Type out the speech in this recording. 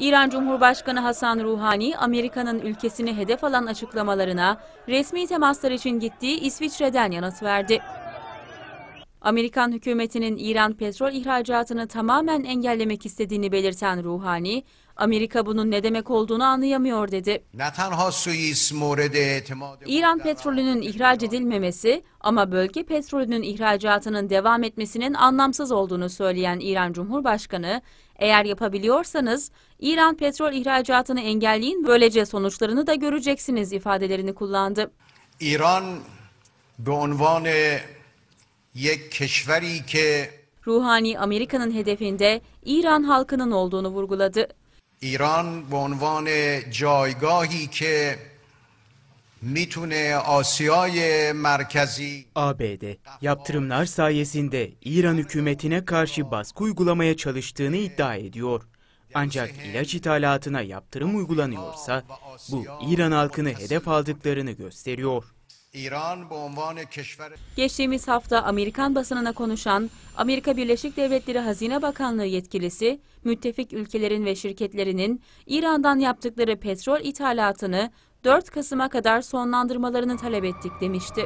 İran Cumhurbaşkanı Hasan Ruhani, Amerika'nın ülkesini hedef alan açıklamalarına resmi temaslar için gittiği İsviçre'den yanıt verdi. Amerikan hükümetinin İran petrol ihracatını tamamen engellemek istediğini belirten Ruhani, Amerika bunun ne demek olduğunu anlayamıyor dedi. İran petrolünün ihraç edilmemesi ama bölge petrolünün ihracatının devam etmesinin anlamsız olduğunu söyleyen İran Cumhurbaşkanı, eğer yapabiliyorsanız İran petrol ihracatını engelleyin böylece sonuçlarını da göreceksiniz ifadelerini kullandı. İran به عنوان Ruhani Amerika'nın hedefinde İran halkının olduğunu vurguladı. ایران به عنوان جایگاهی که میتونه آسیای مرکزی ABD yaptırımlar sayesinde İran hükümetine karşı baskı uygulamaya çalıştığını iddia ediyor. Ancak ilaç ithalatına yaptırım uygulanıyorsa bu İran halkını hedef aldıklarını gösteriyor. Geçtiğimiz hafta Amerikan basınına konuşan Amerika Birleşik Devletleri Hazine Bakanlığı yetkilisi, müttefik ülkelerin ve şirketlerinin İran'dan yaptıkları petrol ithalatını 4 Kasım'a kadar sonlandırmalarını talep ettik demişti.